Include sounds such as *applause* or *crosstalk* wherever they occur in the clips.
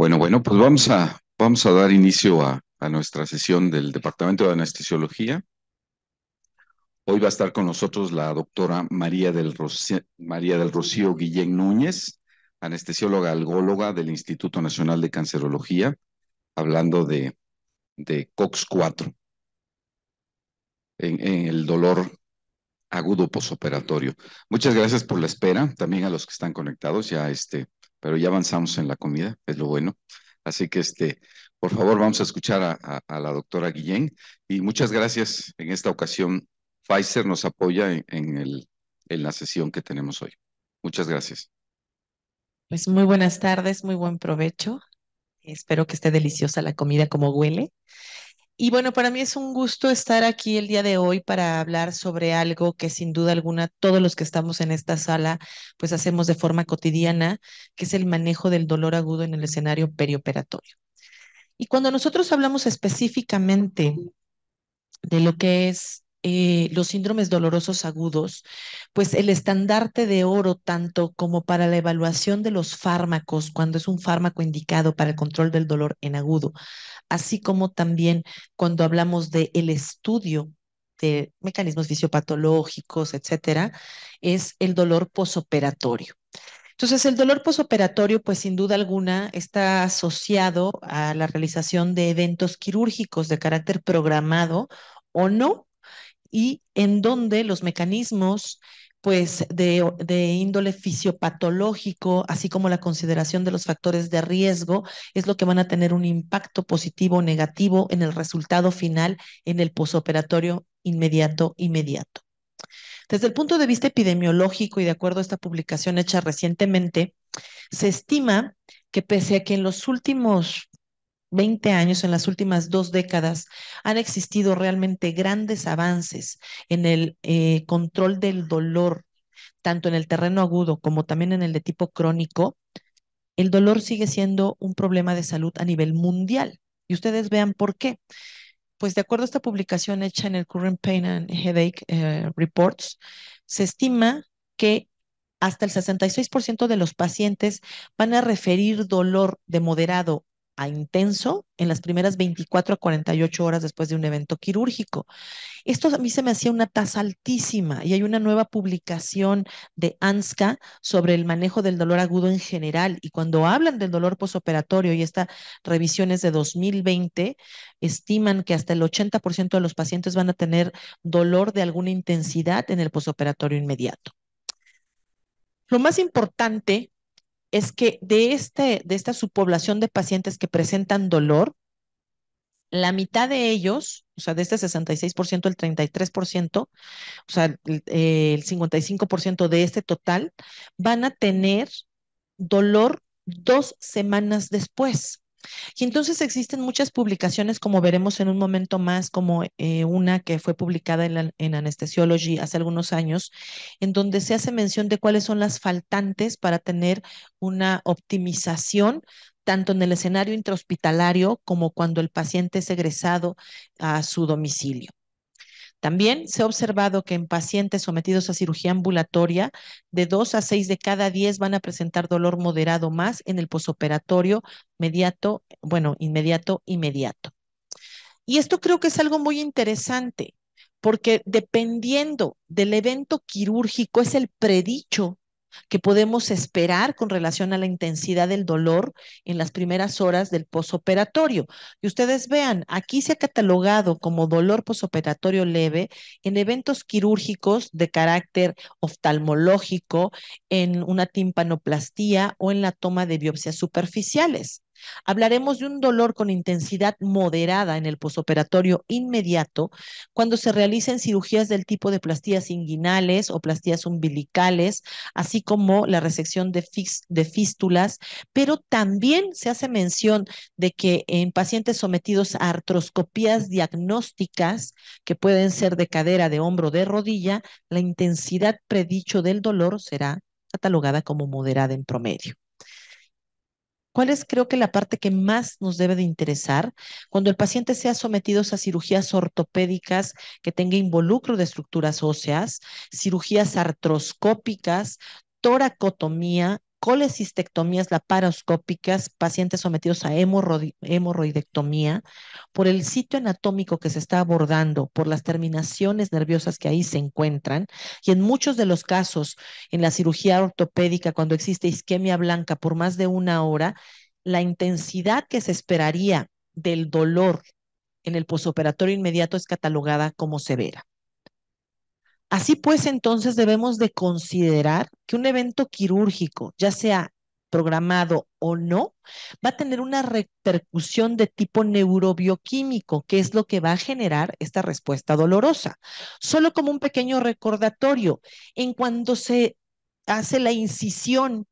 Bueno, bueno, pues vamos a, vamos a dar inicio a, a, nuestra sesión del Departamento de Anestesiología. Hoy va a estar con nosotros la doctora María del, Rocío, María del Rocío Guillén Núñez, anestesióloga algóloga del Instituto Nacional de Cancerología, hablando de, de COX-4 en, en el dolor agudo posoperatorio. Muchas gracias por la espera, también a los que están conectados, ya este, pero ya avanzamos en la comida, es lo bueno. Así que, este, por favor, vamos a escuchar a, la doctora Guillén. Y muchas gracias. En esta ocasión, Pfizer nos apoya en la sesión que tenemos hoy. Muchas gracias. Pues muy buenas tardes, muy buen provecho. Espero que esté deliciosa la comida como huele. Y bueno, para mí es un gusto estar aquí el día de hoy para hablar sobre algo que sin duda alguna todos los que estamos en esta sala pues hacemos de forma cotidiana, que es el manejo del dolor agudo en el escenario perioperatorio. Y cuando nosotros hablamos específicamente de lo que es eh, los síndromes dolorosos agudos, pues el estandarte de oro tanto como para la evaluación de los fármacos cuando es un fármaco indicado para el control del dolor en agudo, así como también cuando hablamos de el estudio de mecanismos fisiopatológicos, etcétera, es el dolor posoperatorio. Entonces, el dolor posoperatorio, pues sin duda alguna, está asociado a la realización de eventos quirúrgicos de carácter programado o no, y en donde los mecanismos pues de, de, índole fisiopatológico, así como la consideración de los factores de riesgo, es lo que van a tener un impacto positivo o negativo en el resultado final en el posoperatorio inmediato inmediato. Desde el punto de vista epidemiológico y de acuerdo a esta publicación hecha recientemente, se estima que pese a que en los últimos 20 años, en las últimas dos décadas, han existido realmente grandes avances en el eh, control del dolor, tanto en el terreno agudo como también en el de tipo crónico, el dolor sigue siendo un problema de salud a nivel mundial. Y ustedes vean por qué. Pues de acuerdo a esta publicación hecha en el Current Pain and Headache eh, Reports, se estima que hasta el 66% de los pacientes van a referir dolor de moderado intenso en las primeras 24 a 48 horas después de un evento quirúrgico. Esto a mí se me hacía una tasa altísima y hay una nueva publicación de ANSCA sobre el manejo del dolor agudo en general y cuando hablan del dolor posoperatorio y esta revisión es de 2020, estiman que hasta el 80% de los pacientes van a tener dolor de alguna intensidad en el posoperatorio inmediato. Lo más importante es que de, este, de esta subpoblación de pacientes que presentan dolor, la mitad de ellos, o sea, de este 66%, el 33%, o sea, el, eh, el 55% de este total, van a tener dolor dos semanas después. Y entonces existen muchas publicaciones, como veremos en un momento más, como eh, una que fue publicada en, en, Anesthesiology hace algunos años, en donde se hace mención de cuáles son las faltantes para tener una optimización tanto en el escenario intrahospitalario como cuando el paciente es egresado a su domicilio. También se ha observado que en pacientes sometidos a cirugía ambulatoria, de 2 a 6 de cada 10 van a presentar dolor moderado más en el posoperatorio mediato, bueno, inmediato, inmediato. Y esto creo que es algo muy interesante, porque dependiendo del evento quirúrgico es el predicho que podemos esperar con relación a la intensidad del dolor en las primeras horas del posoperatorio. Y ustedes vean, aquí se ha catalogado como dolor posoperatorio leve en eventos quirúrgicos de carácter oftalmológico, en una timpanoplastía o en la toma de biopsias superficiales. Hablaremos de un dolor con intensidad moderada en el posoperatorio inmediato cuando se realicen cirugías del tipo de plastías inguinales o plastías umbilicales, así como la resección de, fístulas, pero también se hace mención de que en pacientes sometidos a artroscopías diagnósticas, que pueden ser de cadera, de hombro, de rodilla, la intensidad predicho del dolor será catalogada como moderada en promedio. ¿Cuál es, creo que, la parte que más nos debe de interesar? Cuando el paciente sea sometido a cirugías ortopédicas que tenga involucro de estructuras óseas, cirugías artroscópicas, toracotomía, colecistectomías laparoscópicas, pacientes sometidos a hemorroidectomía, por el sitio anatómico que se está abordando, por las terminaciones nerviosas que ahí se encuentran, y en muchos de los casos, en la cirugía ortopédica, cuando existe isquemia blanca por más de una hora, la intensidad que se esperaría del dolor en el posoperatorio inmediato es catalogada como severa. Así pues, entonces debemos de considerar que un evento quirúrgico, ya sea programado o no, va a tener una repercusión de tipo neurobioquímico, que es lo que va a generar esta respuesta dolorosa. Solo como un pequeño recordatorio, en cuando se hace la incisión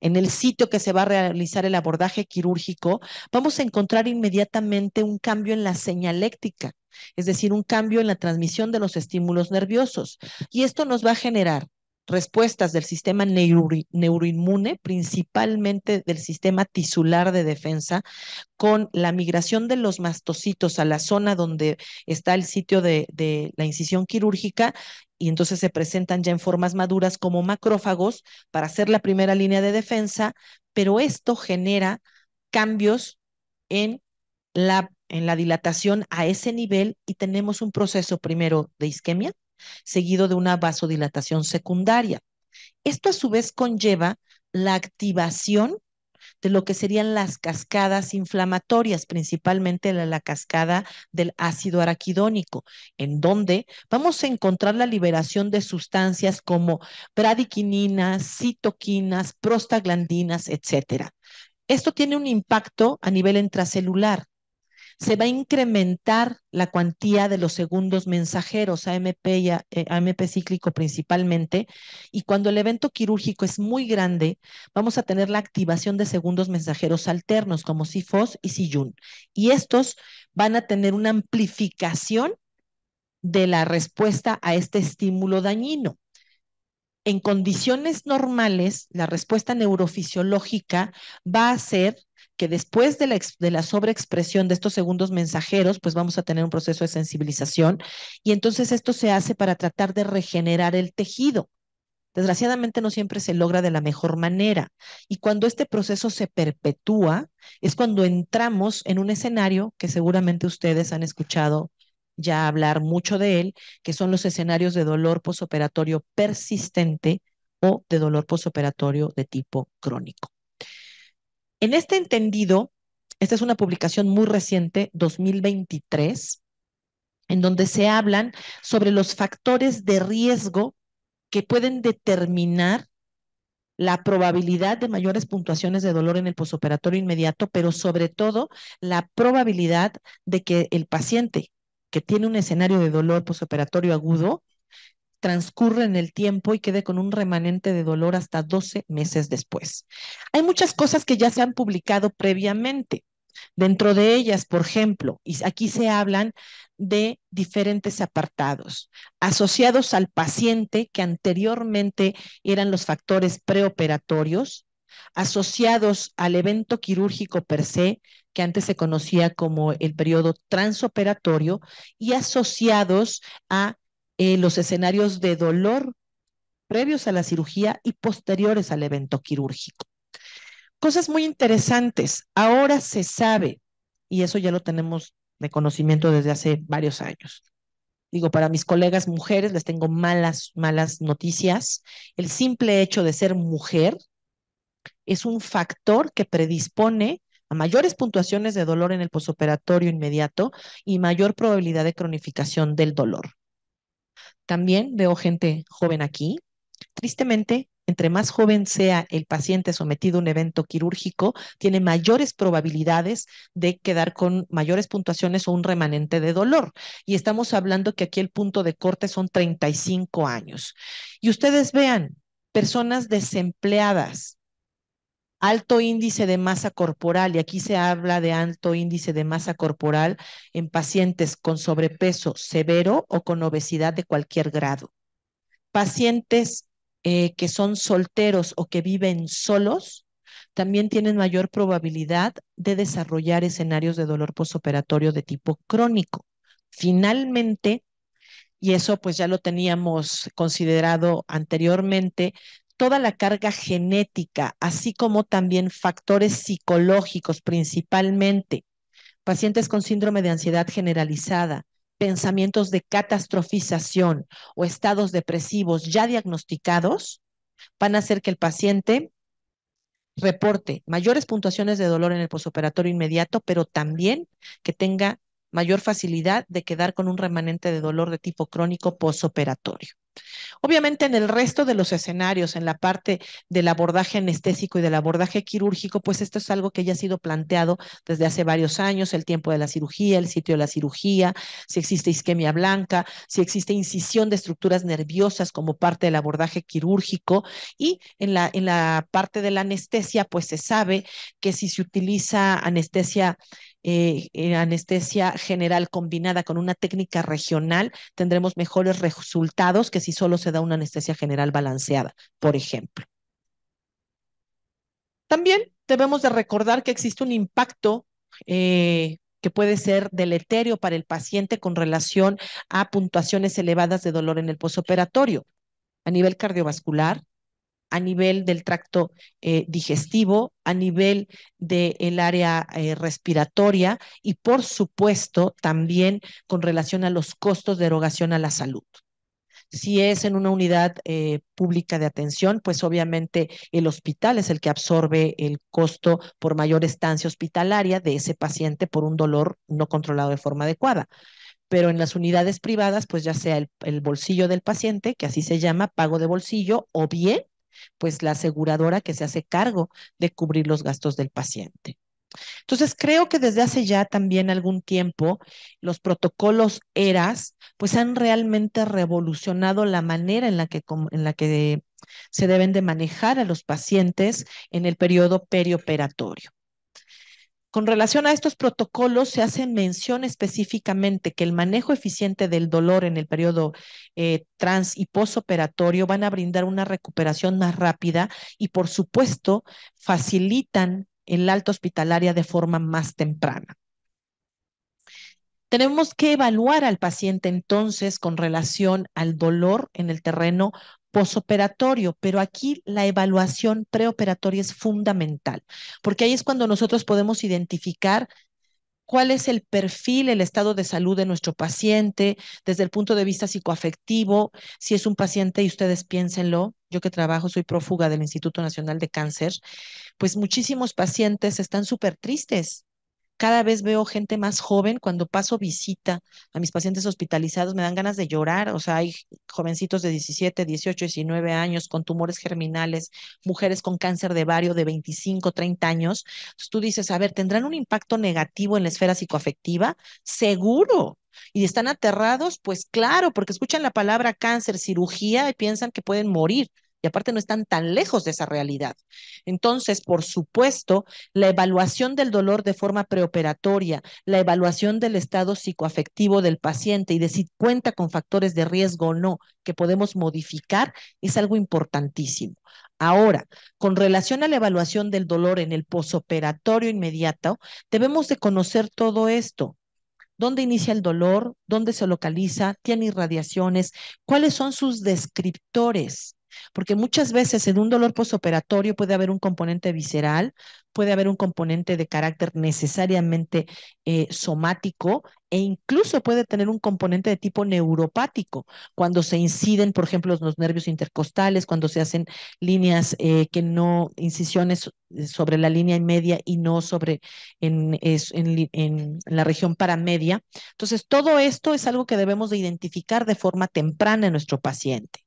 en el sitio que se va a realizar el abordaje quirúrgico, vamos a encontrar inmediatamente un cambio en la señaléctica es decir, un cambio en la transmisión de los estímulos nerviosos. Y esto nos va a generar respuestas del sistema neuroinmune, principalmente del sistema tisular de defensa, con la migración de los mastocitos a la zona donde está el sitio de, de la incisión quirúrgica y entonces se presentan ya en formas maduras como macrófagos para hacer la primera línea de defensa, pero esto genera cambios en la en la dilatación a ese nivel y tenemos un proceso primero de isquemia, seguido de una vasodilatación secundaria. Esto a su vez conlleva la activación de lo que serían las cascadas inflamatorias, principalmente la, cascada del ácido araquidónico, en donde vamos a encontrar la liberación de sustancias como bradiquininas, citoquinas, prostaglandinas, etcétera. Esto tiene un impacto a nivel intracelular se va a incrementar la cuantía de los segundos mensajeros, AMP y AMP eh, cíclico principalmente, y cuando el evento quirúrgico es muy grande, vamos a tener la activación de segundos mensajeros alternos como SIFOS y SIYUN. Y estos van a tener una amplificación de la respuesta a este estímulo dañino. En condiciones normales, la respuesta neurofisiológica va a ser que después de la, sobreexpresión de estos segundos mensajeros, pues vamos a tener un proceso de sensibilización y entonces esto se hace para tratar de regenerar el tejido. Desgraciadamente no siempre se logra de la mejor manera y cuando este proceso se perpetúa es cuando entramos en un escenario que seguramente ustedes han escuchado ya hablar mucho de él, que son los escenarios de dolor posoperatorio persistente o de dolor posoperatorio de tipo crónico. En este entendido, esta es una publicación muy reciente, 2023, en donde se hablan sobre los factores de riesgo que pueden determinar la probabilidad de mayores puntuaciones de dolor en el posoperatorio inmediato, pero sobre todo la probabilidad de que el paciente que tiene un escenario de dolor posoperatorio agudo transcurre en el tiempo y quede con un remanente de dolor hasta 12 meses después. Hay muchas cosas que ya se han publicado previamente. Dentro de ellas, por ejemplo, y aquí se hablan de diferentes apartados asociados al paciente que anteriormente eran los factores preoperatorios, asociados al evento quirúrgico per se, que antes se conocía como el periodo transoperatorio, y asociados a eh, los escenarios de dolor previos a la cirugía y posteriores al evento quirúrgico. Cosas muy interesantes. Ahora se sabe, y eso ya lo tenemos de conocimiento desde hace varios años. Digo, para mis colegas mujeres les tengo malas, malas noticias. El simple hecho de ser mujer es un factor que predispone a mayores puntuaciones de dolor en el posoperatorio inmediato y mayor probabilidad de cronificación del dolor. También veo gente joven aquí. Tristemente, entre más joven sea el paciente sometido a un evento quirúrgico, tiene mayores probabilidades de quedar con mayores puntuaciones o un remanente de dolor. Y estamos hablando que aquí el punto de corte son 35 años. Y ustedes vean, personas desempleadas, alto índice de masa corporal, y aquí se habla de alto índice de masa corporal en pacientes con sobrepeso severo o con obesidad de cualquier grado. Pacientes eh, que son solteros o que viven solos también tienen mayor probabilidad de desarrollar escenarios de dolor posoperatorio de tipo crónico. Finalmente, y eso pues ya lo teníamos considerado anteriormente, toda la carga genética, así como también factores psicológicos principalmente, pacientes con síndrome de ansiedad generalizada, pensamientos de catastrofización o estados depresivos ya diagnosticados, van a hacer que el paciente reporte mayores puntuaciones de dolor en el posoperatorio inmediato, pero también que tenga mayor facilidad de quedar con un remanente de dolor de tipo crónico posoperatorio. Obviamente en el resto de los escenarios, en la parte del abordaje anestésico y del abordaje quirúrgico, pues esto es algo que ya ha sido planteado desde hace varios años, el tiempo de la cirugía, el sitio de la cirugía, si existe isquemia blanca, si existe incisión de estructuras nerviosas como parte del abordaje quirúrgico y en la, en la parte de la anestesia, pues se sabe que si se utiliza anestesia eh, eh, anestesia general combinada con una técnica regional, tendremos mejores resultados que si solo se da una anestesia general balanceada, por ejemplo. También debemos de recordar que existe un impacto eh, que puede ser deleterio para el paciente con relación a puntuaciones elevadas de dolor en el posoperatorio a nivel cardiovascular, a nivel del tracto eh, digestivo, a nivel del área eh, respiratoria y, por supuesto, también con relación a los costos de erogación a la salud. Si es en una unidad eh, pública de atención, pues obviamente el hospital es el que absorbe el costo por mayor estancia hospitalaria de ese paciente por un dolor no controlado de forma adecuada pero en las unidades privadas, pues ya sea el, bolsillo del paciente, que así se llama, pago de bolsillo, o bien pues la aseguradora que se hace cargo de cubrir los gastos del paciente. Entonces, creo que desde hace ya también algún tiempo los protocolos ERAS pues han realmente revolucionado la manera en la que, se deben de manejar a los pacientes en el periodo perioperatorio. Con relación a estos protocolos, se hace mención específicamente que el manejo eficiente del dolor en el periodo eh, trans y posoperatorio van a brindar una recuperación más rápida y, por supuesto, facilitan el alta hospitalaria de forma más temprana. Tenemos que evaluar al paciente entonces con relación al dolor en el terreno posoperatorio, pero aquí la evaluación preoperatoria es fundamental, porque ahí es cuando nosotros podemos identificar cuál es el perfil, el estado de salud de nuestro paciente desde el punto de vista psicoafectivo, si es un paciente, y ustedes piénsenlo, yo que trabajo, soy prófuga del Instituto Nacional de Cáncer, pues muchísimos pacientes están súper tristes, cada vez veo gente más joven. Cuando paso visita a mis pacientes hospitalizados, me dan ganas de llorar. O sea, hay jovencitos de 17, 18, 19 años con tumores germinales, mujeres con cáncer de vario de 25, 30 años. Entonces tú dices, a ver, ¿tendrán un impacto negativo en la esfera psicoafectiva? Seguro, y están aterrados, pues claro, porque escuchan la palabra cáncer, cirugía y piensan que pueden morir y aparte no están tan lejos de esa realidad. Entonces, por supuesto, la evaluación del dolor de forma preoperatoria, la evaluación del estado psicoafectivo del paciente y de si cuenta con factores de riesgo o no que podemos modificar es algo importantísimo. Ahora, con relación a la evaluación del dolor en el posoperatorio inmediato, debemos de conocer todo esto, dónde inicia el dolor, dónde se localiza, tiene irradiaciones, cuáles son sus descriptores porque muchas veces en un dolor postoperatorio puede haber un componente visceral, puede haber un componente de carácter necesariamente eh, somático e incluso puede tener un componente de tipo neuropático, cuando se inciden, por ejemplo, los nervios intercostales, cuando se hacen líneas eh, que no, incisiones eh, sobre la línea media y no sobre en, la región paramedia. Entonces, todo esto es algo que debemos de identificar de forma temprana en nuestro paciente.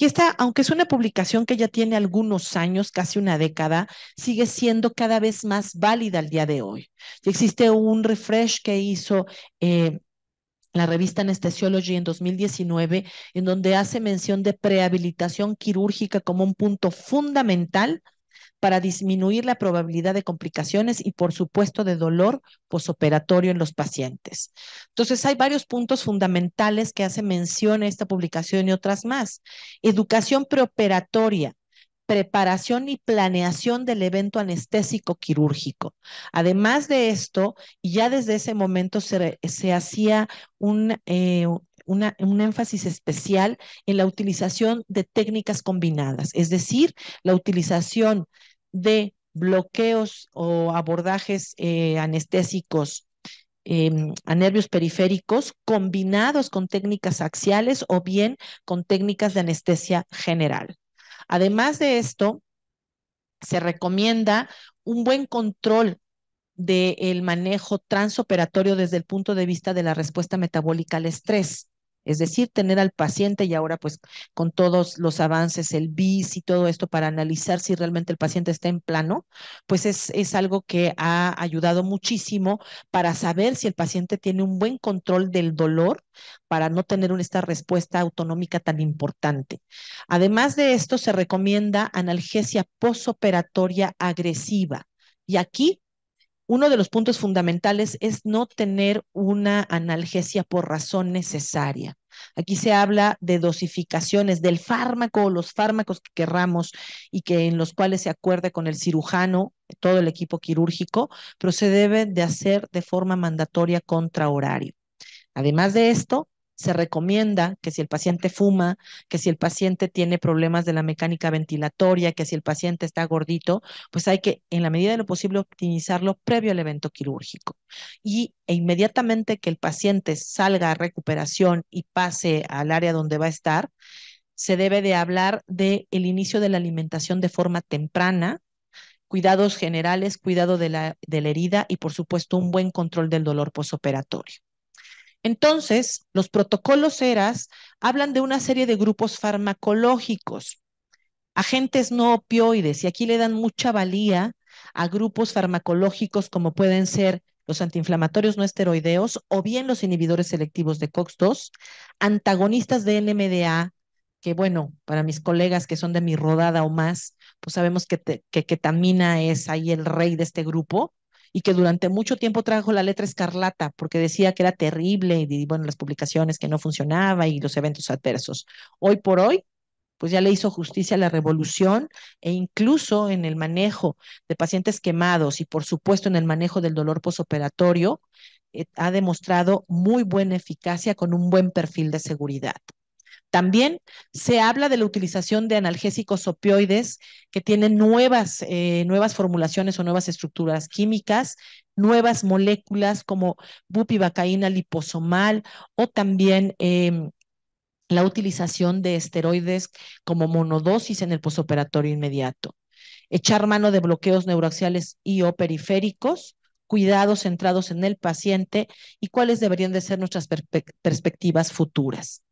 Y esta, aunque es una publicación que ya tiene algunos años, casi una década, sigue siendo cada vez más válida al día de hoy. Y existe un refresh que hizo... Eh, la revista Anesthesiology en 2019, en donde hace mención de prehabilitación quirúrgica como un punto fundamental para disminuir la probabilidad de complicaciones y, por supuesto, de dolor posoperatorio en los pacientes. Entonces, hay varios puntos fundamentales que hace mención a esta publicación y otras más. Educación preoperatoria, preparación y planeación del evento anestésico quirúrgico. Además de esto, ya desde ese momento se, hacía un, eh, un énfasis especial en la utilización de técnicas combinadas, es decir, la utilización de bloqueos o abordajes eh, anestésicos em, a nervios periféricos combinados con técnicas axiales o bien con técnicas de anestesia general. Además de esto, se recomienda un buen control del manejo transoperatorio desde el punto de vista de la respuesta metabólica al estrés. Es decir, tener al paciente y ahora pues con todos los avances, el BIS y todo esto para analizar si realmente el paciente está en plano, pues es, es algo que ha ayudado muchísimo para saber si el paciente tiene un buen control del dolor para no tener esta respuesta autonómica tan importante. Además de esto, se recomienda analgesia posoperatoria agresiva. Y aquí uno de los puntos fundamentales es no tener una analgesia por razón necesaria. Aquí se habla de dosificaciones del fármaco o los fármacos que querramos y que en los cuales se acuerde con el cirujano, todo el equipo quirúrgico, pero se debe de hacer de forma mandatoria contra horario. Además de esto, se recomienda que si el paciente fuma, que si el paciente tiene problemas de la mecánica ventilatoria, que si el paciente está gordito, pues hay que, en la medida de lo posible, optimizarlo previo al evento quirúrgico. Y e inmediatamente que el paciente salga a recuperación y pase al área donde va a estar, se debe de hablar del el inicio de la alimentación de forma temprana, cuidados generales, cuidado de la, de la herida y, por supuesto, un buen control del dolor posoperatorio. Entonces, los protocolos ERAS hablan de una serie de grupos farmacológicos, agentes no opioides, y aquí le dan mucha valía a grupos farmacológicos como pueden ser los antiinflamatorios no esteroideos o bien los inhibidores selectivos de COX-2, antagonistas de NMDA, que bueno, para mis colegas que son de mi rodada o más, pues sabemos que, que ketamina es ahí el rey de este grupo, y que durante mucho tiempo trajo la letra escarlata porque decía que era terrible y bueno, las publicaciones que no funcionaba y los eventos adversos. Hoy por hoy, pues ya le hizo justicia a la revolución e incluso en el manejo de pacientes quemados y por supuesto en el manejo del dolor posoperatorio, eh, ha demostrado muy buena eficacia con un buen perfil de seguridad. También se habla de la utilización de analgésicos opioides que tienen eh, nuevas, formulaciones o nuevas estructuras químicas, nuevas moléculas como bupivacaína liposomal o también em, la utilización de esteroides como monodosis en el posoperatorio inmediato. Echar mano de bloqueos neuroaxiales y o periféricos, cuidados centrados en el paciente y cuáles deberían de ser nuestras perspectivas futuras.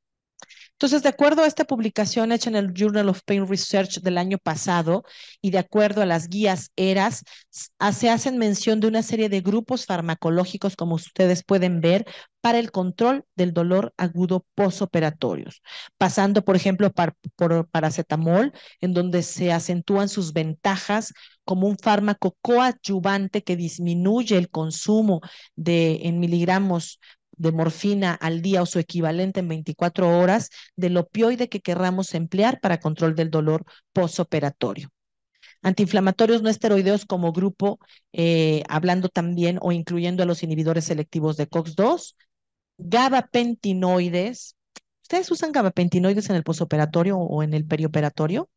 Entonces, de acuerdo a esta publicación hecha en el Journal of Pain Research del año pasado y de acuerdo a las guías ERAS, ah, se hacen mención de una serie de grupos farmacológicos, como ustedes pueden ver, para el control del dolor agudo posoperatorio. pasando, por ejemplo, por paracetamol, en donde se acentúan sus ventajas como un fármaco coadyuvante que disminuye el consumo de en miligramos de morfina al día o su equivalente en 24 horas del opioide que querramos emplear para control del dolor posoperatorio. Antiinflamatorios no esteroideos como grupo, eh, hablando también o incluyendo a los inhibidores selectivos de COX-2, gabapentinoides. ¿Ustedes usan gabapentinoides en el posoperatorio o en el perioperatorio?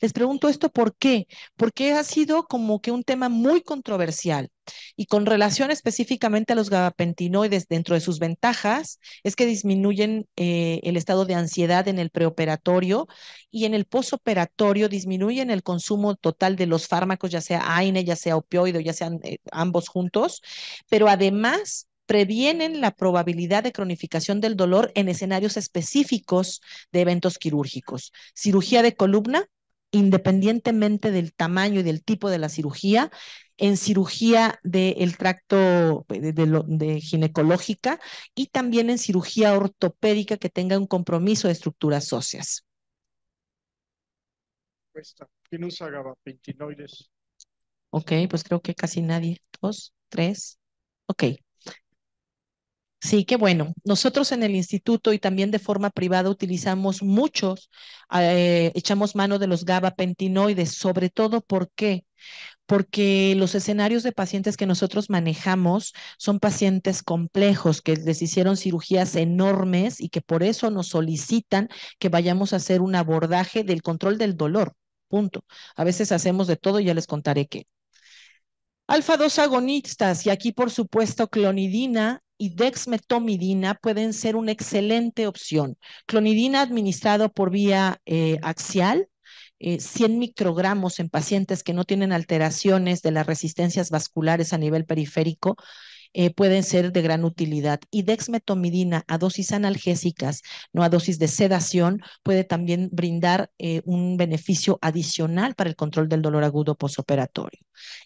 Les pregunto esto por qué, porque ha sido como que un tema muy controversial. Y con relación específicamente a los gabapentinoides, dentro de sus ventajas, es que disminuyen eh, el estado de ansiedad en el preoperatorio y en el posoperatorio disminuyen el consumo total de los fármacos, ya sea AINE, ya sea opioide, ya sean eh, ambos juntos, pero además previenen la probabilidad de cronificación del dolor en escenarios específicos de eventos quirúrgicos. Cirugía de columna, independientemente del tamaño y del tipo de la cirugía, en cirugía del tracto pues, de, ginecológica y también en cirugía ortopédica que tenga un compromiso de estructuras óseas. ¿Quién usa gabapentinoides? Ok, pues creo que casi nadie. Dos, tres. Ok. Sí, qué bueno. Nosotros en el instituto y también de forma privada utilizamos muchos, eh, echamos mano de los gabapentinoides, sobre todo ¿por qué? porque los escenarios de pacientes que nosotros manejamos son pacientes complejos, que les hicieron cirugías enormes y que por eso nos solicitan que vayamos a hacer un abordaje del control del dolor. Punto. A veces hacemos de todo y ya les contaré qué. Alfa-2 agonistas, y aquí por supuesto clonidina y dexmetomidina pueden ser una excelente opción. Clonidina administrado por vía eh, axial, 100 eh, microgramos en pacientes que no tienen alteraciones de las resistencias vasculares a nivel periférico, eh, pueden ser de gran utilidad. Y dexmetomidina a dosis analgésicas, no a dosis de sedación, puede también brindar eh, un beneficio adicional para el control del dolor agudo posoperatorio.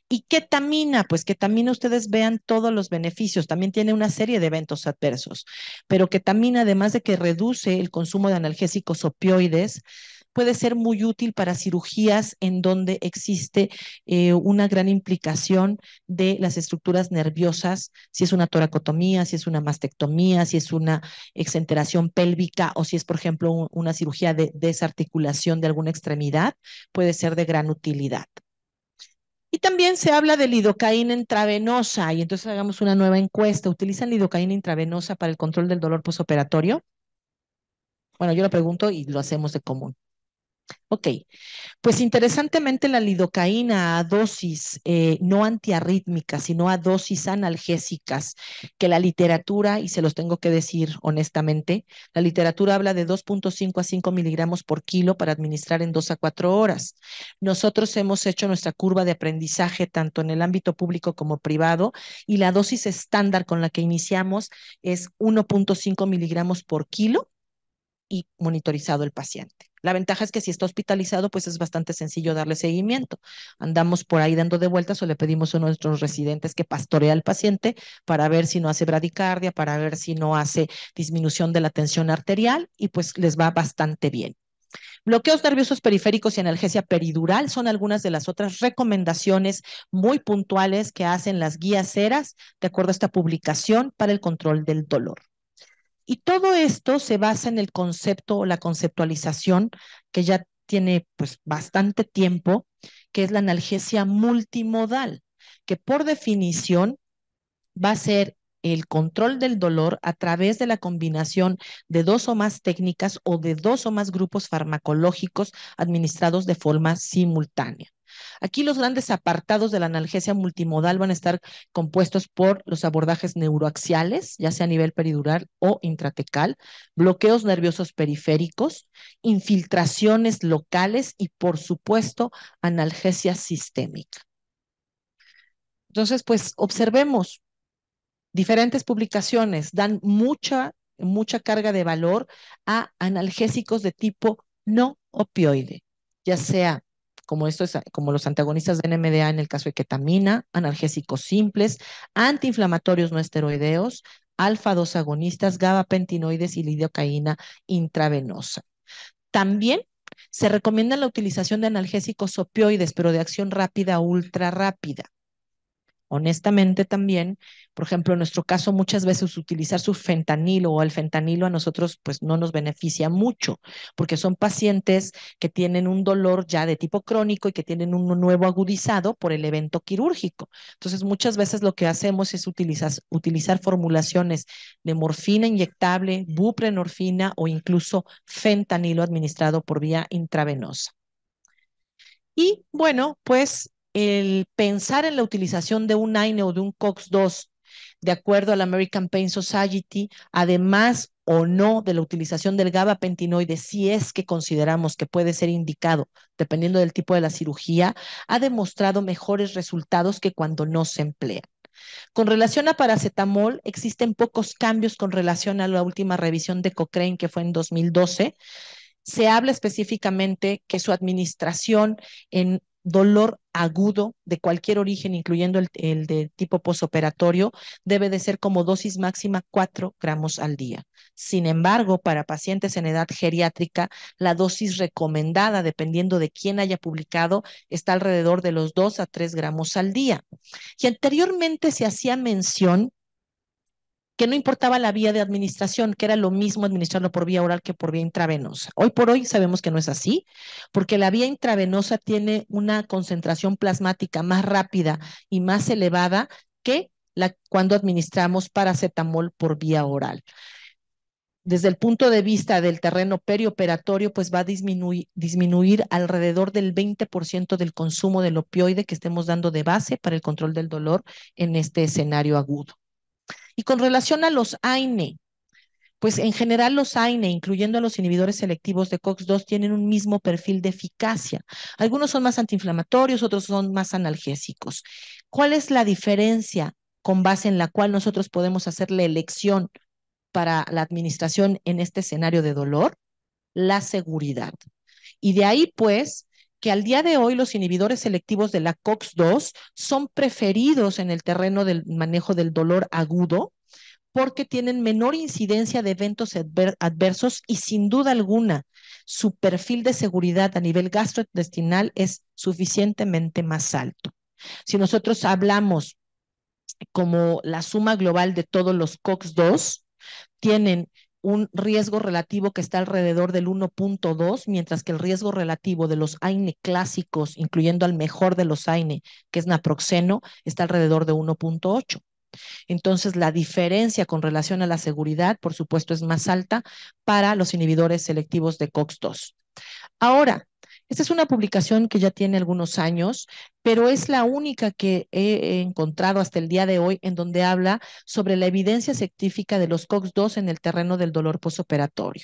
¿Y ketamina? Pues que también ustedes vean todos los beneficios, también tiene una serie de eventos adversos, pero ketamina además de que reduce el consumo de analgésicos opioides, puede ser muy útil para cirugías en donde existe eh, una gran implicación de las estructuras nerviosas, si es una toracotomía, si es una mastectomía, si es una exenteración pélvica o si es, por ejemplo, una cirugía de desarticulación de alguna extremidad, puede ser de gran utilidad. Y también se habla de lidocaína intravenosa, y entonces hagamos una nueva encuesta. ¿Utilizan lidocaína intravenosa para el control del dolor posoperatorio? Bueno, yo lo pregunto y lo hacemos de común. Ok, pues interesantemente la lidocaína a dosis eh, no antiarrítmicas, sino a dosis analgésicas, que la literatura, y se los tengo que decir honestamente, la literatura habla de 2.5 a 5 miligramos por kilo para administrar en 2 a 4 horas. Nosotros hemos hecho nuestra curva de aprendizaje tanto en el ámbito público como privado y la dosis estándar con la que iniciamos es 1.5 miligramos por kilo y monitorizado el paciente. La ventaja es que si está hospitalizado, pues es bastante sencillo darle seguimiento. Andamos por ahí dando de vueltas o le pedimos a nuestros residentes que pastorea al paciente para ver si no hace bradicardia, para ver si no hace disminución de la tensión arterial y pues les va bastante bien. Bloqueos nerviosos periféricos y analgesia peridural son algunas de las otras recomendaciones muy puntuales que hacen las guías ceras de acuerdo a esta publicación para el control del dolor. Y todo esto se basa en el concepto o la conceptualización que ya tiene pues bastante tiempo, que es la analgesia multimodal, que por definición va a ser el control del dolor a través de la combinación de dos o más técnicas o de dos o más grupos farmacológicos administrados de forma simultánea. Aquí los grandes apartados de la analgesia multimodal van a estar compuestos por los abordajes neuroaxiales, ya sea a nivel peridural o intratecal, bloqueos nerviosos periféricos, infiltraciones locales y, por supuesto, analgesia sistémica. Entonces, pues observemos, diferentes publicaciones dan mucha, mucha carga de valor a analgésicos de tipo no opioide, ya sea como, esto es, como los antagonistas de NMDA en el caso de ketamina, analgésicos simples, antiinflamatorios no esteroideos, alfa-2 agonistas, gabapentinoides y lidocaína intravenosa. También se recomienda la utilización de analgésicos opioides, pero de acción rápida, ultra rápida honestamente también, por ejemplo, en nuestro caso muchas veces utilizar su fentanilo o el fentanilo a nosotros pues no nos beneficia mucho, porque son pacientes que tienen un dolor ya de tipo crónico y que tienen un nuevo agudizado por el evento quirúrgico. Entonces, muchas veces lo que hacemos es utilizar, utilizar formulaciones de morfina inyectable, buprenorfina o incluso fentanilo administrado por vía intravenosa. Y bueno, pues el pensar en la utilización de un AINE o de un COX-2 de acuerdo a la American Pain Society, además o no de la utilización del gabapentinoide, si es que consideramos que puede ser indicado, dependiendo del tipo de la cirugía, ha demostrado mejores resultados que cuando no se emplea. Con relación a paracetamol, existen pocos cambios con relación a la última revisión de Cochrane, que fue en 2012. Se habla específicamente que su administración en dolor agudo de cualquier origen, incluyendo el, de tipo posoperatorio, debe de ser como dosis máxima 4 gramos al día. Sin embargo, para pacientes en edad geriátrica, la dosis recomendada, dependiendo de quién haya publicado, está alrededor de los 2 a 3 gramos al día. Y anteriormente se hacía mención que no importaba la vía de administración, que era lo mismo administrarlo por vía oral que por vía intravenosa. Hoy por hoy sabemos que no es así, porque la vía intravenosa tiene una concentración plasmática más rápida y más elevada que la, cuando administramos paracetamol por vía oral. Desde el punto de vista del terreno perioperatorio, pues va a disminuir, disminuir alrededor del 20% del consumo del opioide que estemos dando de base para el control del dolor en este escenario agudo. Y con relación a los AINE, pues en general los AINE, incluyendo a los inhibidores selectivos de COX-2, tienen un mismo perfil de eficacia. Algunos son más antiinflamatorios, otros son más analgésicos. ¿Cuál es la diferencia con base en la cual nosotros podemos hacer la elección para la administración en este escenario de dolor? La seguridad. Y de ahí, pues, que al día de hoy los inhibidores selectivos de la COX-2 son preferidos en el terreno del manejo del dolor agudo porque tienen menor incidencia de eventos adversos y sin duda alguna su perfil de seguridad a nivel gastrointestinal es suficientemente más alto. Si nosotros hablamos como la suma global de todos los COX-2, tienen un riesgo relativo que está alrededor del 1.2, mientras que el riesgo relativo de los AINE clásicos, incluyendo al mejor de los AINE, que es naproxeno, está alrededor de 1.8. Entonces, la diferencia con relación a la seguridad, por supuesto, es más alta para los inhibidores selectivos de COX-2. Ahora, esta es una publicación que ya tiene algunos años, pero es la única que he encontrado hasta el día de hoy en donde habla sobre la evidencia científica de los COX-2 en el terreno del dolor posoperatorio.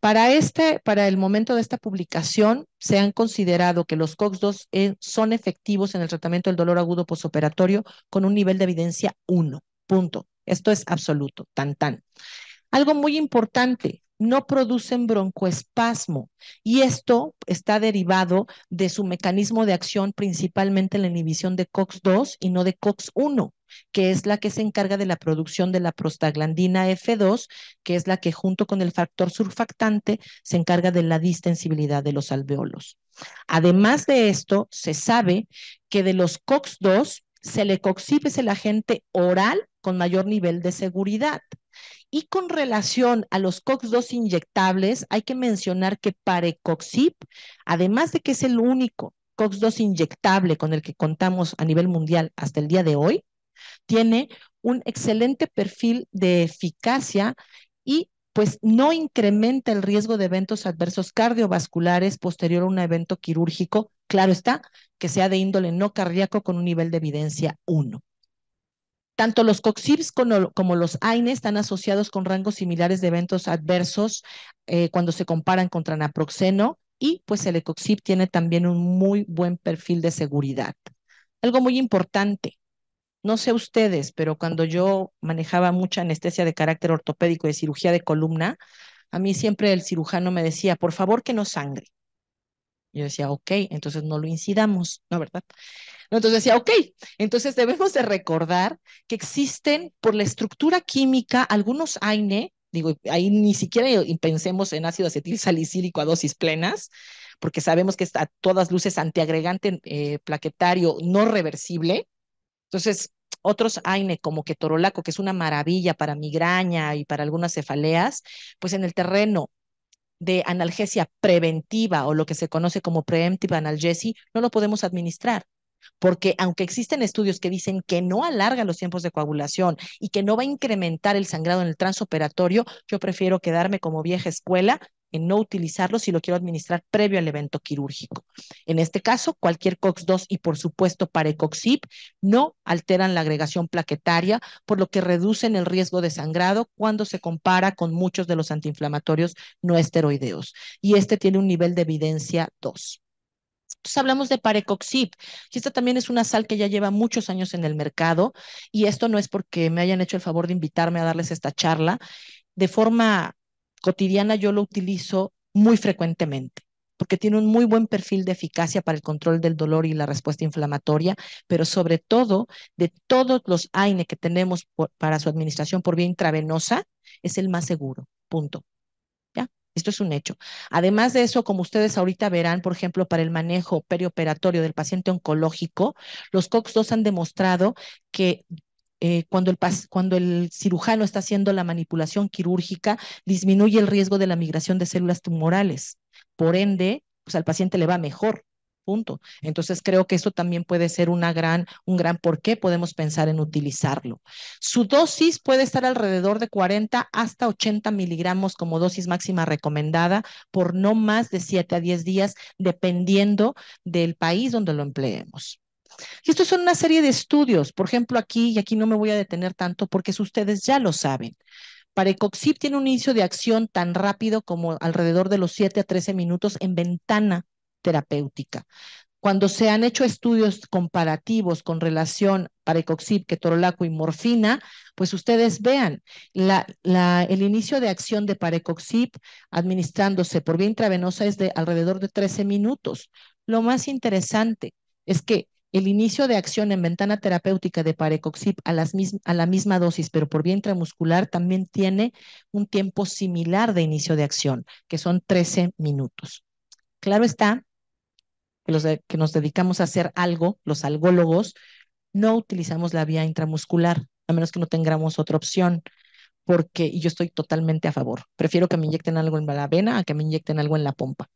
Para, este, para el momento de esta publicación, se han considerado que los COX-2 son efectivos en el tratamiento del dolor agudo posoperatorio con un nivel de evidencia 1. Punto. Esto es absoluto, tan tan. Algo muy importante, no producen broncoespasmo y esto está derivado de su mecanismo de acción principalmente en la inhibición de COX-2 y no de COX-1, que es la que se encarga de la producción de la prostaglandina F2, que es la que junto con el factor surfactante se encarga de la distensibilidad de los alveolos. Además de esto, se sabe que de los COX-2, se le es el agente oral con mayor nivel de seguridad. Y con relación a los COX-2 inyectables, hay que mencionar que Parecoxib, además de que es el único COX-2 inyectable con el que contamos a nivel mundial hasta el día de hoy, tiene un excelente perfil de eficacia y pues no incrementa el riesgo de eventos adversos cardiovasculares posterior a un evento quirúrgico, claro está, que sea de índole no cardíaco con un nivel de evidencia 1. Tanto los COXIBs como los AINE están asociados con rangos similares de eventos adversos eh, cuando se comparan contra naproxeno y pues el ECOXIB tiene también un muy buen perfil de seguridad. Algo muy importante, no sé ustedes, pero cuando yo manejaba mucha anestesia de carácter ortopédico y de cirugía de columna, a mí siempre el cirujano me decía, por favor que no sangre. Yo decía, ok, entonces no lo incidamos, ¿no verdad? Entonces decía, ok, entonces debemos de recordar que existen por la estructura química algunos AINE, digo, ahí ni siquiera pensemos en ácido acetil salicílico a dosis plenas, porque sabemos que está a todas luces antiagregante eh, plaquetario no reversible. Entonces, otros AINE como que torolaco, que es una maravilla para migraña y para algunas cefaleas, pues en el terreno de analgesia preventiva o lo que se conoce como preemptive analgesia, no lo podemos administrar porque aunque existen estudios que dicen que no alarga los tiempos de coagulación y que no va a incrementar el sangrado en el transoperatorio, yo prefiero quedarme como vieja escuela en no utilizarlo si lo quiero administrar previo al evento quirúrgico. En este caso, cualquier COX-2 y por supuesto parecoxib no alteran la agregación plaquetaria, por lo que reducen el riesgo de sangrado cuando se compara con muchos de los antiinflamatorios no esteroideos. Y este tiene un nivel de evidencia 2. Entonces hablamos de parecoxib. Y esta también es una sal que ya lleva muchos años en el mercado y esto no es porque me hayan hecho el favor de invitarme a darles esta charla. De forma cotidiana yo lo utilizo muy frecuentemente porque tiene un muy buen perfil de eficacia para el control del dolor y la respuesta inflamatoria, pero sobre todo de todos los AINE que tenemos para su administración por vía intravenosa, es el más seguro. Punto. Esto es un hecho. Además de eso, como ustedes ahorita verán, por ejemplo, para el manejo perioperatorio del paciente oncológico, los COX-2 han demostrado que eh, cuando, el cuando el cirujano está haciendo la manipulación quirúrgica, disminuye el riesgo de la migración de células tumorales. Por ende, pues al paciente le va mejor. Entonces creo que esto también puede ser una gran, un gran por qué podemos pensar en utilizarlo. Su dosis puede estar alrededor de 40 hasta 80 miligramos como dosis máxima recomendada por no más de 7 a 10 días, dependiendo del país donde lo empleemos. Y esto son una serie de estudios, por ejemplo, aquí, y aquí no me voy a detener tanto porque ustedes ya lo saben. Parecoxib tiene un inicio de acción tan rápido como alrededor de los 7 a 13 minutos en ventana terapéutica. Cuando se han hecho estudios comparativos con relación parecoxib, ketorolaco y morfina, pues ustedes vean el inicio de acción de parecoxib administrándose por vía intravenosa es de alrededor de 13 minutos. Lo más interesante es que el inicio de acción en ventana terapéutica de parecoxib a, a la misma dosis, pero por vía intramuscular, también tiene un tiempo similar de inicio de acción, que son 13 minutos. Claro está que, los que nos dedicamos a hacer algo, los algólogos, no utilizamos la vía intramuscular, a menos que no tengamos otra opción, porque yo estoy totalmente a favor. Prefiero que me inyecten algo en la vena a que me inyecten algo en la pompa.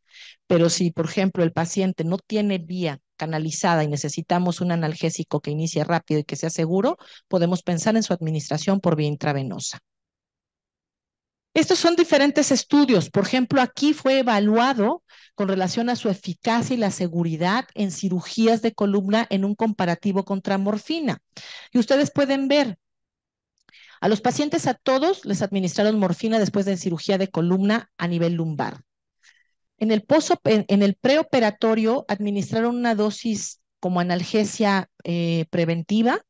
Pero si, por ejemplo, el paciente no tiene vía canalizada y necesitamos un analgésico que inicie rápido y que sea seguro, podemos pensar en su administración por vía intravenosa. Estos son diferentes estudios. Por ejemplo, aquí fue evaluado con relación a su eficacia y la seguridad en cirugías de columna en un comparativo contra morfina. Y ustedes pueden ver, a los pacientes a todos les administraron morfina después de cirugía de columna a nivel lumbar. En el, en el preoperatorio administraron una dosis como analgesia eh, preventiva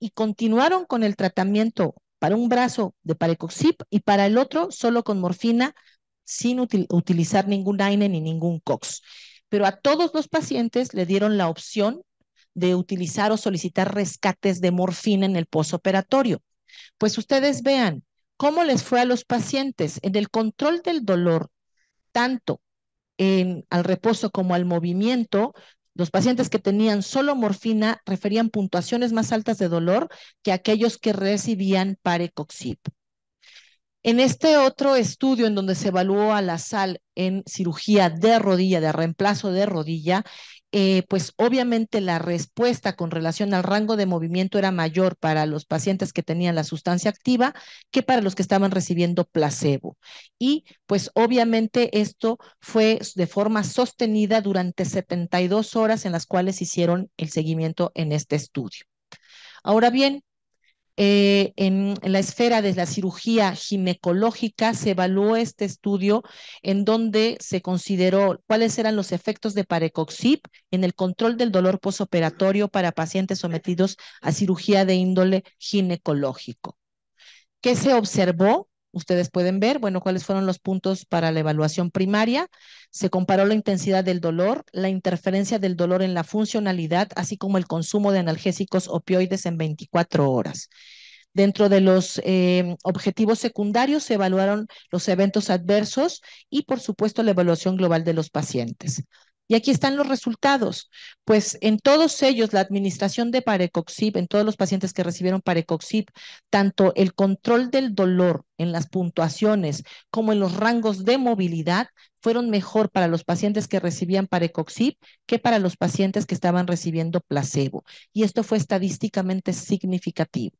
y continuaron con el tratamiento para un brazo de parecoxib y para el otro solo con morfina sin utilizar ningún AINE ni ningún COX. Pero a todos los pacientes le dieron la opción de utilizar o solicitar rescates de morfina en el posoperatorio. Pues ustedes vean cómo les fue a los pacientes en el control del dolor, tanto en, al reposo como al movimiento, los pacientes que tenían solo morfina referían puntuaciones más altas de dolor que aquellos que recibían parecoxib. En este otro estudio en donde se evaluó a la sal en cirugía de rodilla, de reemplazo de rodilla, eh, pues obviamente la respuesta con relación al rango de movimiento era mayor para los pacientes que tenían la sustancia activa que para los que estaban recibiendo placebo. Y pues obviamente esto fue de forma sostenida durante 72 horas en las cuales hicieron el seguimiento en este estudio. Ahora bien, eh, en, la esfera de la cirugía ginecológica se evaluó este estudio en donde se consideró cuáles eran los efectos de Parecoxib en el control del dolor posoperatorio para pacientes sometidos a cirugía de índole ginecológico. ¿Qué se observó? Ustedes pueden ver, bueno, cuáles fueron los puntos para la evaluación primaria. Se comparó la intensidad del dolor, la interferencia del dolor en la funcionalidad, así como el consumo de analgésicos opioides en 24 horas. Dentro de los eh, objetivos secundarios se evaluaron los eventos adversos y, por supuesto, la evaluación global de los pacientes. Y aquí están los resultados. Pues en todos ellos, la administración de Parecoxib, en todos los pacientes que recibieron Parecoxib, tanto el control del dolor en las puntuaciones como en los rangos de movilidad fueron mejor para los pacientes que recibían Parecoxib que para los pacientes que estaban recibiendo placebo. Y esto fue estadísticamente significativo.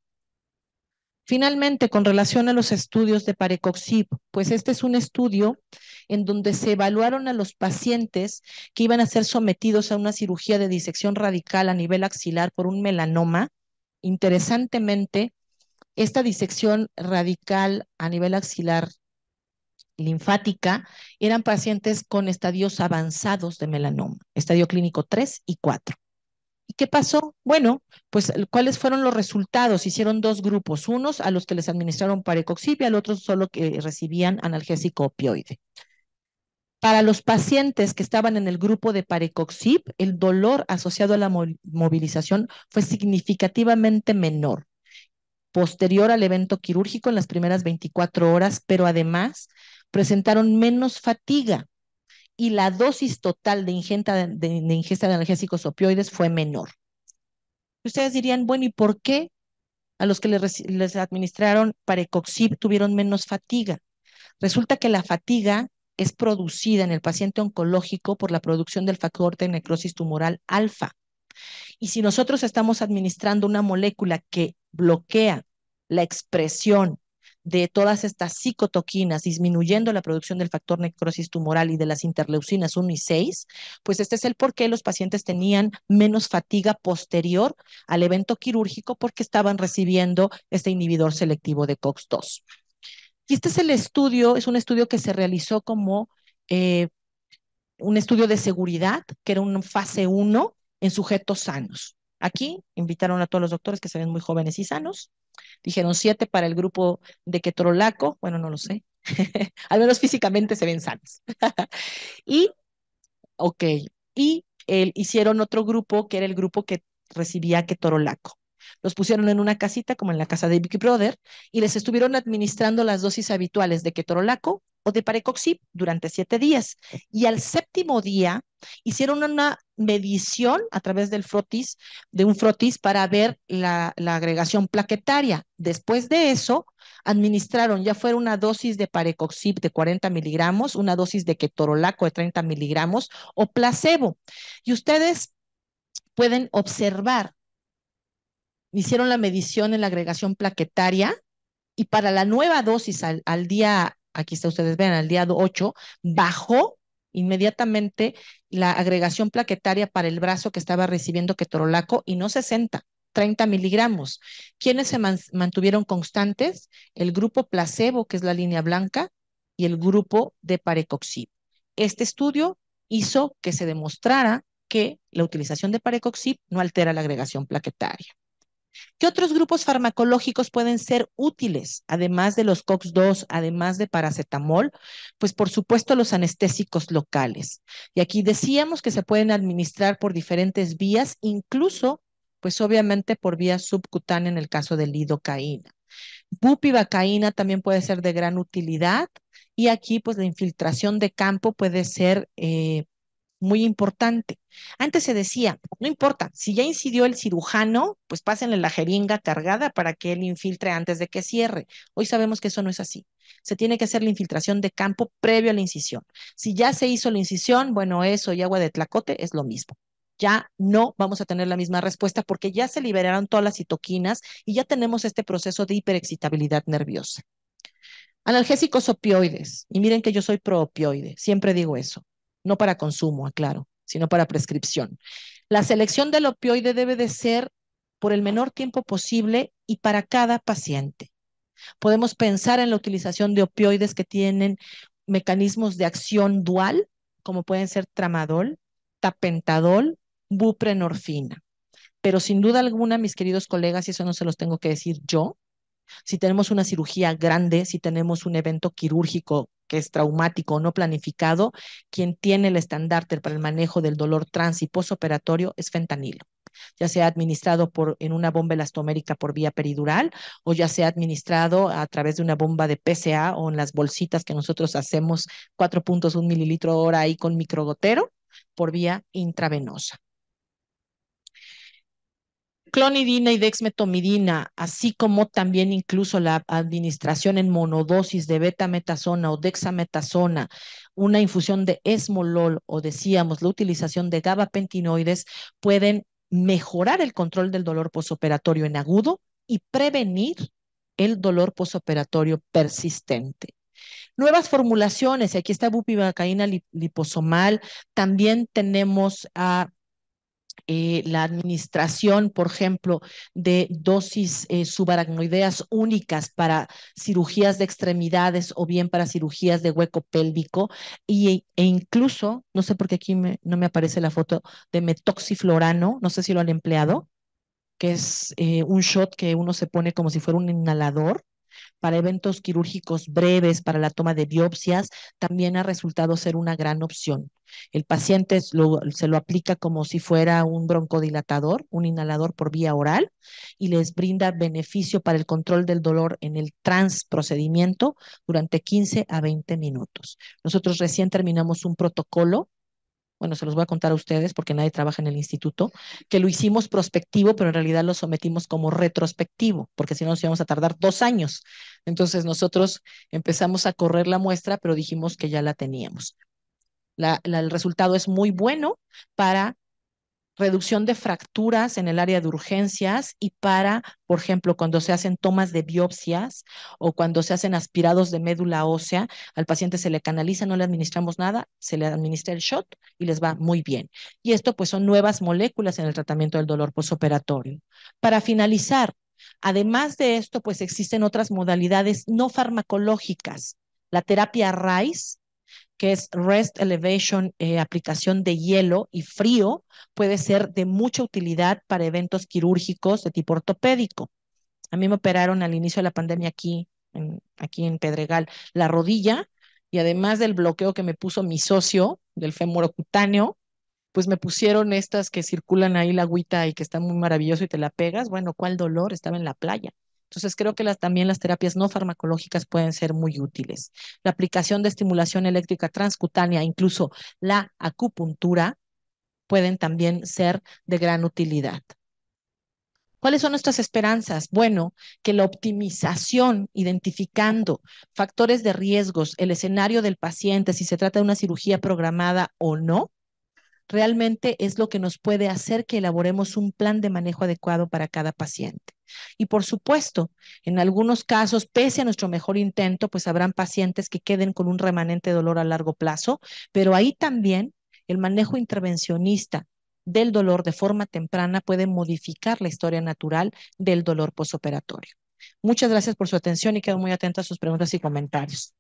Finalmente, con relación a los estudios de Parecoxib, pues este es un estudio en donde se evaluaron a los pacientes que iban a ser sometidos a una cirugía de disección radical a nivel axilar por un melanoma. Interesantemente, esta disección radical a nivel axilar linfática eran pacientes con estadios avanzados de melanoma, estadio clínico 3 y 4. ¿Y qué pasó? Bueno, pues cuáles fueron los resultados. Hicieron dos grupos, unos a los que les administraron parecoxib y al otro solo que recibían analgésico opioide. Para los pacientes que estaban en el grupo de parecoxib, el dolor asociado a la movilización fue significativamente menor posterior al evento quirúrgico en las primeras 24 horas, pero además presentaron menos fatiga, y la dosis total de, ingesta de, ingesta analgésicos opioides fue menor. Ustedes dirían, bueno, ¿y por qué a los que les, les administraron parecoxib tuvieron menos fatiga? Resulta que la fatiga es producida en el paciente oncológico por la producción del factor de necrosis tumoral alfa. Y si nosotros estamos administrando una molécula que bloquea la expresión de todas estas psicotoquinas, disminuyendo la producción del factor necrosis tumoral y de las interleucinas 1 y 6, pues este es el por qué los pacientes tenían menos fatiga posterior al evento quirúrgico porque estaban recibiendo este inhibidor selectivo de COX-2. Y este es el estudio, es un estudio que se realizó como eh, un estudio de seguridad, que era una fase 1 en sujetos sanos. Aquí invitaron a todos los doctores que se ven muy jóvenes y sanos. Dijeron siete para el grupo de Ketorolaco, bueno, no lo sé. *laughs* Al menos físicamente se ven sanos. *laughs* y, ok, y hicieron otro grupo que era el grupo que recibía Ketorolaco. Los pusieron en una casita, como en la casa de Vicky Brother, y les estuvieron administrando las dosis habituales de ketorolaco o de parecoxib durante siete días. Y al séptimo día hicieron una medición a través del frotis, de un frotis para ver la, agregación plaquetaria. Después de eso, administraron ya fuera una dosis de parecoxib de 40 miligramos, una dosis de ketorolaco de 30 miligramos o placebo. Y ustedes pueden observar hicieron la medición en la agregación plaquetaria y para la nueva dosis al, día, aquí está ustedes ven, al día 8, bajó inmediatamente la agregación plaquetaria para el brazo que estaba recibiendo ketorolaco y no 60, 30 miligramos. ¿Quiénes se mantuvieron constantes? El grupo placebo, que es la línea blanca, y el grupo de parecoxib. Este estudio hizo que se demostrara que la utilización de parecoxib no altera la agregación plaquetaria. ¿Qué otros grupos farmacológicos pueden ser útiles, además de los COX-2, además de paracetamol? Pues por supuesto los anestésicos locales. Y aquí decíamos que se pueden administrar por diferentes vías, incluso, pues obviamente por vía subcutánea en el caso de lidocaína. Bupivacaína también puede ser de gran utilidad y aquí pues la infiltración de campo puede ser eh, muy importante. Antes se decía, no importa, si ya incidió el cirujano, pues pásenle la jeringa cargada para que él infiltre antes de que cierre. Hoy sabemos que eso no es así. Se tiene que hacer la infiltración de campo previo a la incisión. Si ya se hizo la incisión, bueno, eso y agua de tlacote es lo mismo. Ya no vamos a tener la misma respuesta porque ya se liberaron todas las citoquinas y ya tenemos este proceso de hiperexcitabilidad nerviosa. Analgésicos opioides. Y miren que yo soy pro opioide, siempre digo eso no para consumo, aclaro, sino para prescripción. La selección del opioide debe de ser por el menor tiempo posible y para cada paciente. Podemos pensar en la utilización de opioides que tienen mecanismos de acción dual, como pueden ser tramadol, tapentadol, buprenorfina. Pero sin duda alguna, mis queridos colegas, y eso no se los tengo que decir yo, si tenemos una cirugía grande, si tenemos un evento quirúrgico que es traumático o no planificado, quien tiene el estandarte para el manejo del dolor trans y posoperatorio es fentanilo ya sea administrado por, en una bomba elastomérica por vía peridural o ya sea administrado a través de una bomba de PCA o en las bolsitas que nosotros hacemos 4.1 mililitro hora ahí con microgotero por vía intravenosa clonidina y dexmetomidina, así como también incluso la administración en monodosis de betametasona o dexametasona, una infusión de esmolol o decíamos la utilización de gabapentinoides pueden mejorar el control del dolor posoperatorio en agudo y prevenir el dolor posoperatorio persistente. Nuevas formulaciones, aquí está bupivacaína liposomal, también tenemos a eh, la administración, por ejemplo, de dosis eh, subaracnoideas únicas para cirugías de extremidades o bien para cirugías de hueco pélvico y, e incluso, no sé por qué aquí no me aparece la foto de metoxiflorano, no sé si lo han empleado, que es eh, un shot que uno se pone como si fuera un inhalador para eventos quirúrgicos breves, para la toma de biopsias, también ha resultado ser una gran opción. El paciente se lo aplica como si fuera un broncodilatador, un inhalador por vía oral, y les brinda beneficio para el control del dolor en el trans procedimiento durante 15 a 20 minutos. Nosotros recién terminamos un protocolo bueno, se los voy a contar a ustedes porque nadie trabaja en el instituto, que lo hicimos prospectivo, pero en realidad lo sometimos como retrospectivo, porque si no nos íbamos a tardar dos años. Entonces nosotros empezamos a correr la muestra, pero dijimos que ya la teníamos. el resultado es muy bueno para reducción de fracturas en el área de urgencias y para, por ejemplo, cuando se hacen tomas de biopsias o cuando se hacen aspirados de médula ósea, al paciente se le canaliza, no le administramos nada, se le administra el shot y les va muy bien. Y esto pues son nuevas moléculas en el tratamiento del dolor posoperatorio. Para finalizar, además de esto pues existen otras modalidades no farmacológicas. La terapia RAIS, que es Rest Elevation, eh, aplicación de hielo y frío, puede ser de mucha utilidad para eventos quirúrgicos de tipo ortopédico. A mí me operaron al inicio de la pandemia aquí en, aquí en Pedregal la rodilla y además del bloqueo que me puso mi socio del fémur cutáneo, pues me pusieron estas que circulan ahí la agüita y que está muy maravilloso y te la pegas. Bueno, ¿cuál dolor? Estaba en la playa. Entonces, creo que también las terapias no farmacológicas pueden ser muy útiles. La aplicación de estimulación eléctrica transcutánea, incluso la acupuntura, pueden también ser de gran utilidad. ¿Cuáles son nuestras esperanzas? Bueno, que la optimización, identificando factores de riesgos, el escenario del paciente, si se trata de una cirugía programada o no, realmente es lo que nos puede hacer que elaboremos un plan de manejo adecuado para cada paciente. Y por supuesto, en algunos casos, pese a nuestro mejor intento, pues habrán pacientes que queden con un remanente de dolor a largo plazo, pero ahí también el manejo intervencionista del dolor de forma temprana puede modificar la historia natural del dolor posoperatorio. Muchas gracias por su atención y quedo muy atento a sus preguntas y comentarios.